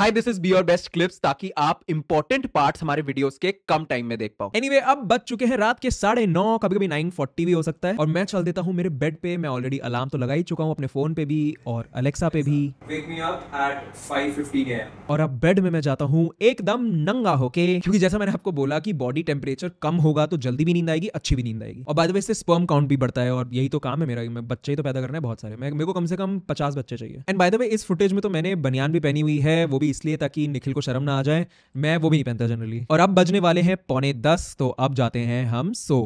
high this is be your best clips ताकि आप important part हमारे वीडियोस के कम टाइम में देख पाओ एनीवे anyway, अब बच चुके हैं रात के साढ़े नौ कभी कभी नाइन फोर्टी भी हो सकता है और मैं चल देता हूँ मेरे बेड पे मैं ऑलरेडी अलार्म तो लगा ही चुका हूँ अपने फोन पे भी और अलेक्सा पे भी और अब बेड में मैं जाता हूँ एकदम नंगा होके क्योंकि जैसा मैंने आपको बोला की बॉडी टेम्परेचर कम होगा तो जल्दी भी नींद आएगी अच्छी भी नींद आएगी और बाद इससे स्पर्म काउंट भी बढ़ता है और यही तो काम है मेरा बच्चे तो पैदा करना है बहुत सारे मैं मेरे को कम से कम पचास बच्चे चाहिए एंड बाय द वे इस फुटेज में तो मैंने बनियान भी पहनी हुई है वो भी इसलिए ताकि निखिल को शर्म ना आ जाए मैं वो भी नहीं पहनता जनरली और अब बजने वाले हैं पौने दस तो अब जाते हैं हम सो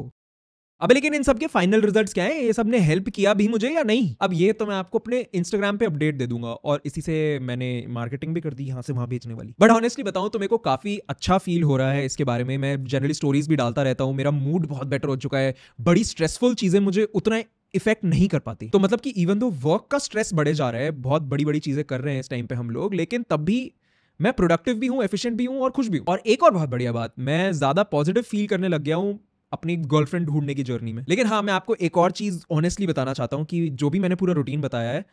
अब लेकिन इन सबके फाइनल रिजल्ट्स क्या है ये सब ने हेल्प किया भी मुझे या नहीं अब ये तो मैं आपको अपने इंस्टाग्राम पे अपडेट दे दूंगा और इसी से मैंने मार्केटिंग भी कर दी यहाँ से वहां भेजने वाली बट ऑनेस्टली बताऊं तो मेरे को काफी अच्छा फील हो रहा है इसके बारे में मैं जनरली स्टोरीज भी डालता रहता हूँ मेरा मूड बहुत बेटर हो चुका है बड़ी स्ट्रेसफुल चीजें मुझे उतना इफेक्ट नहीं कर पाती तो मतलब कि इवन दो वर्क का स्ट्रेस बढ़े जा रहे हैं बहुत बड़ी बड़ी चीजें कर रहे हैं इस टाइम पे हम लोग लेकिन तब भी मैं प्रोडक्टिव भी हूँ एफिशिएंट भी हूँ और खुश भी हूँ और एक और बहुत बढ़िया बात मैं ज्यादा पॉजिटिव फील करने लग गया हूँ अपनी गर्लफ्रेंड ढूंढने की जर्नी में लेकिन हाँ मैं आपको एक और चीज ऑनेस्टली बताना चाहता हूँ कि जो भी मैंने पूरा रूटीन बताया है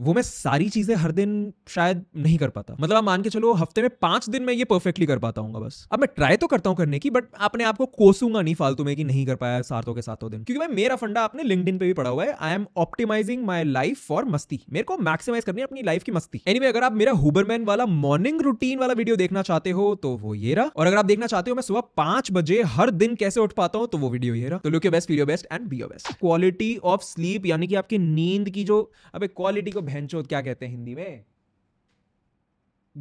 वो मैं सारी चीजें हर दिन शायद नहीं कर पाता मतलब आप मान के चलो हफ्ते में पांच दिन में ये परफेक्टली कर पाता हूँ बस अब मैं ट्राई तो करता हूँ करने की बट अपने आपको कोसूंगा नहीं फालतू में कि नहीं कर पाया सातों के सातों दिन क्योंकि भाई मेरा फंडा आपने लिंक पे भी पड़ा हुआ है I am optimising my life for मस्ती मेरे को मैक्सिमाइज करनी है अपनी लाइफ की मस्ती एनी anyway, अगर आप मेरा हुबरमैन वाला मॉर्निंग रूटीन वाला वीडियो देखना चाहते हो तो वो ये रहा और अगर आप देखना चाहते हो मैं सुबह पांच बजे हर दिन कैसे उठ पाता हूँ तो वो वीडियो ये रहा तो look your best video best and be your best quality of sleep यानी कि आपकी नींद की जो अब क्वालिटी को बहन क्या कहते हैं हिंदी में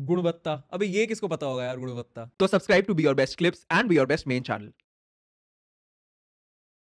गुणवत्ता अभी ये किसको पता होगा यार गुणवत्ता तो subscribe to be your best clips and be your best main channel